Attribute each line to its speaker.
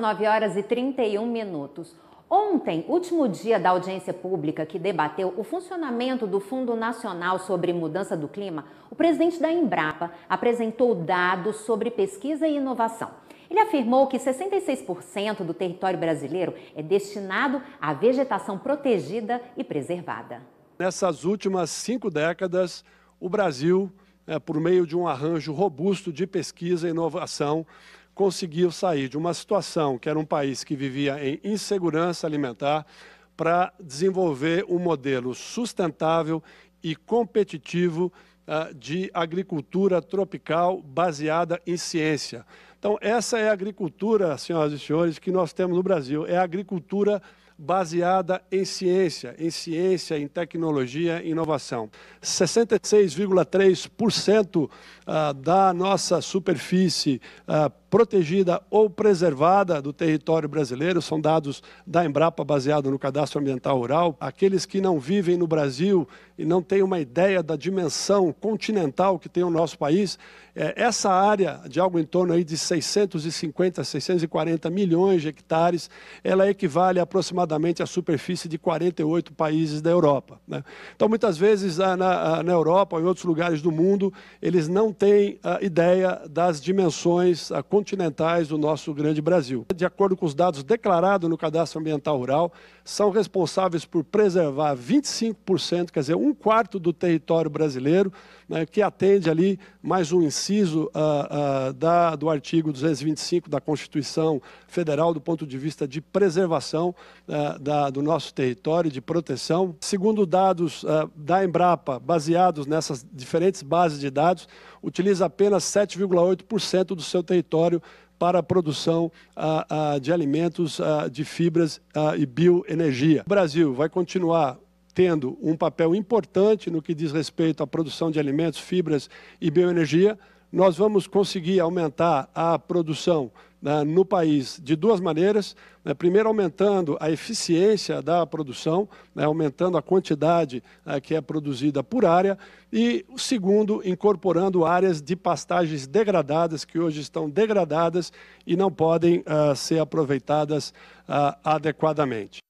Speaker 1: 9 horas e 31 minutos. Ontem, último dia da audiência pública que debateu o funcionamento do Fundo Nacional sobre Mudança do Clima, o presidente da Embrapa apresentou dados sobre pesquisa e inovação. Ele afirmou que 66% do território brasileiro é destinado à vegetação protegida e preservada.
Speaker 2: Nessas últimas cinco décadas, o Brasil, né, por meio de um arranjo robusto de pesquisa e inovação, conseguiu sair de uma situação que era um país que vivia em insegurança alimentar para desenvolver um modelo sustentável e competitivo uh, de agricultura tropical baseada em ciência. Então, essa é a agricultura, senhoras e senhores, que nós temos no Brasil. É a agricultura baseada em ciência, em ciência, em tecnologia em inovação. 66,3% ah, da nossa superfície ah, protegida ou preservada do território brasileiro, são dados da Embrapa baseado no cadastro ambiental rural. Aqueles que não vivem no Brasil e não têm uma ideia da dimensão continental que tem o nosso país, é, essa área de algo em torno aí de 650, 640 milhões de hectares, ela equivale aproximadamente à superfície de 48 países da Europa. Né? Então, muitas vezes ah, na, ah, na Europa ou em outros lugares do mundo, eles não têm ah, ideia das dimensões continentais continentais do nosso grande Brasil. De acordo com os dados declarados no Cadastro Ambiental Rural, são responsáveis por preservar 25%, quer dizer, um quarto do território brasileiro, né, que atende ali mais um inciso uh, uh, da, do artigo 225 da Constituição Federal, do ponto de vista de preservação uh, da, do nosso território, de proteção. Segundo dados da Embrapa, baseados nessas diferentes bases de dados, utiliza apenas 7,8% do seu território para a produção ah, ah, de alimentos, ah, de fibras ah, e bioenergia. O Brasil vai continuar tendo um papel importante no que diz respeito à produção de alimentos, fibras e bioenergia, nós vamos conseguir aumentar a produção né, no país de duas maneiras. Né, primeiro, aumentando a eficiência da produção, né, aumentando a quantidade eh, que é produzida por área. E, segundo, incorporando áreas de pastagens degradadas, que hoje estão degradadas e não podem uh, ser aproveitadas uh, adequadamente.